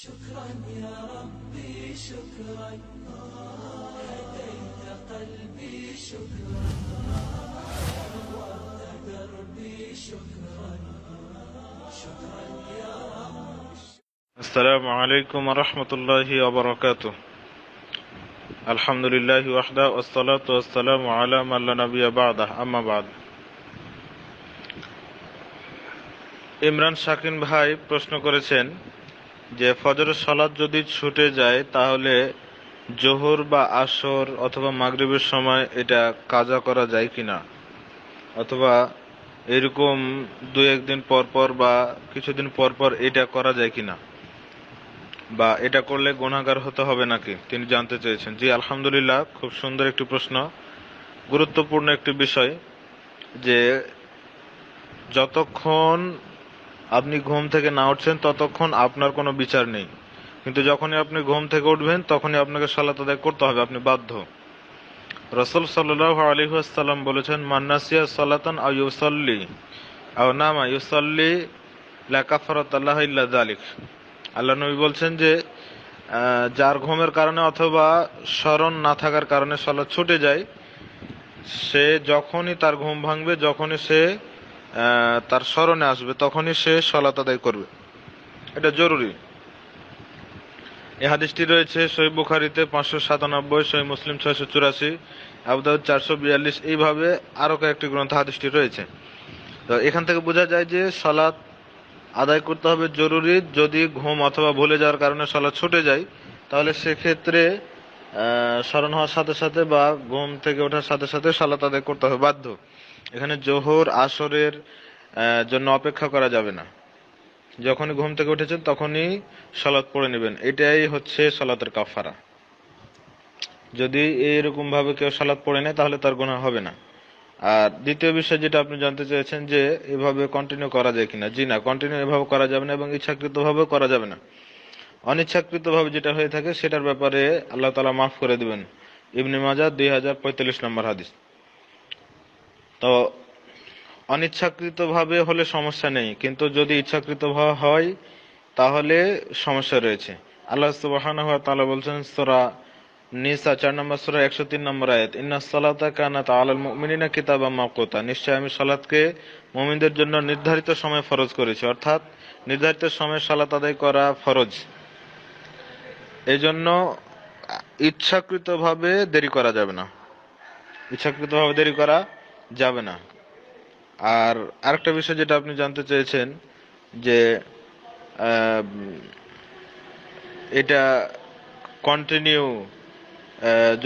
شكرا يا ربي شكرا هديت قلبي شكرا نورت دربي شكرا شكرا يا رب السلام عليكم ورحمة الله وبركاته الحمد لله وحده والصلاة والسلام على من لا نبي بعده أما بعد ইমরান শাকিন ভাই প্রশ্ন করেছেন যে ফজরের সলাদ যদি ছুটে যায় তাহলে জোহর বা আসর অথবা মাগরীবের সময় এটা কাজা করা যায় কি না অথবা এরকম দু একদিন পর পর বা কিছুদিন পর পর এটা করা যায় কি না বা এটা করলে গুণাগার হতে হবে নাকি তিনি জানতে চেয়েছেন জি আলহামদুলিল্লাহ খুব সুন্দর একটি প্রশ্ন গুরুত্বপূর্ণ একটি বিষয় যে যতক্ষণ আপনি ঘুম থেকে না উঠছেন ততক্ষণ আপনার কোনো বিচার নেই কিন্তু যখনই আপনি ঘুম থেকে উঠবেন তখনই আপনাকে সালাত আদায় করতে হবে আপনি বাধ্য রসুল সাল্লাহ আলহাম বলেছেন মান্নাসিয়া সালাতান আউসল্লি আউ নামা ইউসল্লি ফরত আল্লাহ আলিক আল্লাহ নবী বলছেন যে যার ঘুমের কারণে অথবা স্মরণ না থাকার কারণে সালাত ছুটে যায় সে যখনই তার ঘুম ভাঙবে যখনই সে তার স্মরণে আসবে তখনই সে সলাত আদায় করবে এটা জরুরি এ হাদিসটি রয়েছে শহীদ বুখারিতে পাঁচশো সাতানব্বই শহীদ মুসলিম ছয়শো চুরাশি আবুদাউদ চারশো বিয়াল্লিশ এইভাবে আরও কয়েকটি গ্রন্থ হাদিসটি রয়েছে তো এখান থেকে বোঝা যায় যে সলাৎ আদায় করতে হবে জরুরি যদি ঘুম অথবা ভুলে যাওয়ার কারণে সলাৎ ছুটে যায় তাহলে সেক্ষেত্রে স্মরণ হওয়ার সাথে সাথে বা ঘুম থেকে ওঠার সাথে সাথে সলাৎ আদায় করতে হবে বাধ্য এখানে জোহর আসরের জন্য অপেক্ষা করা যাবে না যখনই ঘুম থেকে উঠেছেন তখনই সলাৎ পড়ে নেবেন এটাই হচ্ছে সলাতের কাফারা যদি এইরকম ভাবে কেউ সালাদ পড়ে নেয় তাহলে তার গুণা হবে না আর দ্বিতীয় বিষয় যেটা আপনি জানতে চেয়েছেন যে এভাবে কন্টিনিউ করা যায় কিনা জি না কন্টিনিউ এভাবে করা যাবে না এবং ইচ্ছাকৃতভাবে করা যাবে না অনিচ্ছাকৃতভাবে যেটা হয়ে থাকে সেটার ব্যাপারে আল্লাহ তালা মাফ করে দিবেন ইবনে মাজা দুই হাজার পঁয়তাল্লিশ নম্বর হাদিস তো অনিচ্ছাকৃতভাবে হলে সমস্যা নেই কিন্তু যদি ইচ্ছাকৃত হয় তাহলে সমস্যা রয়েছে আল্লাহ সুবাহান তালা বলছেন সোরা নিসা চার নম্বর সোরা একশো তিন নম্বর আয়ত ইন্না সালাতা কানা তালাল মিনিনা কিতাব মাকোতা নিশ্চয় আমি সালাতকে মমিনদের জন্য নির্ধারিত সময় ফরজ করেছি অর্থাৎ নির্ধারিত সময় সালাত আদায় করা ফরজ এজন্য ইচ্ছাকৃতভাবে দেরি করা যাবে না ইচ্ছাকৃতভাবে দেরি করা যাবে না আর আরেকটা বিষয় যেটা আপনি জানতে চেয়েছেন যে এটা কন্টিনিউ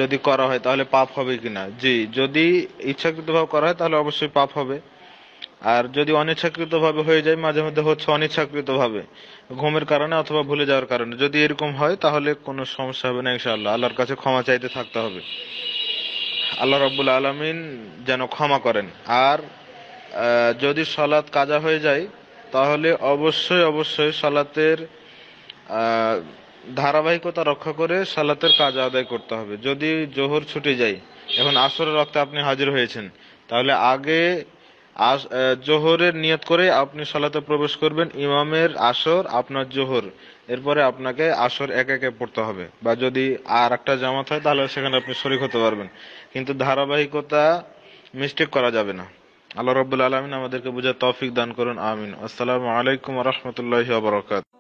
যদি করা হয় তাহলে পাপ হবে কিনা জি যদি ইচ্ছাকৃতভাবে করা হয় তাহলে অবশ্যই পাপ হবে আর যদি অনিচ্ছাকৃতভাবে হয়ে যায় মাঝে মধ্যে হচ্ছে অনিচ্ছাকৃতভাবে ঘুমের কারণে অথবা ভুলে যাওয়ার কারণে যদি এরকম হয় তাহলে কোনো সমস্যা হবে না ইনশাআল্লাহ আল্লাহর কাছে ক্ষমা চাইতে থাকতে হবে আল্লাহ রব্বুল আলমিন যেন ক্ষমা করেন আর যদি সলাৎ কাজা হয়ে যায় তাহলে অবশ্যই অবশ্যই সালাতের ধারাবাহিকতা রক্ষা করে সালাতের কাজ আদায় করতে হবে যদি জোহর ছুটে যায় এখন আসরের রক্তে আপনি হাজির হয়েছেন তাহলে আগে জোহরের নিয়ত করে আপনি সলাতে প্রবেশ করবেন ইমামের আসর আপনার জোহর এরপরে আপনাকে আসর এক একে পড়তে হবে বা যদি আর একটা জামাত হয় তাহলে সেখানে আপনি শরিক হতে পারবেন কিন্তু ধারাবাহিকতা মিস্টেক করা যাবে না আল্লাহ রবুল্লা আলমিন আমাদেরকে বুঝে তৌফিক দান করুন আমিন আসসালামু আলাইকুম রহমতুল্লাহ বরকাত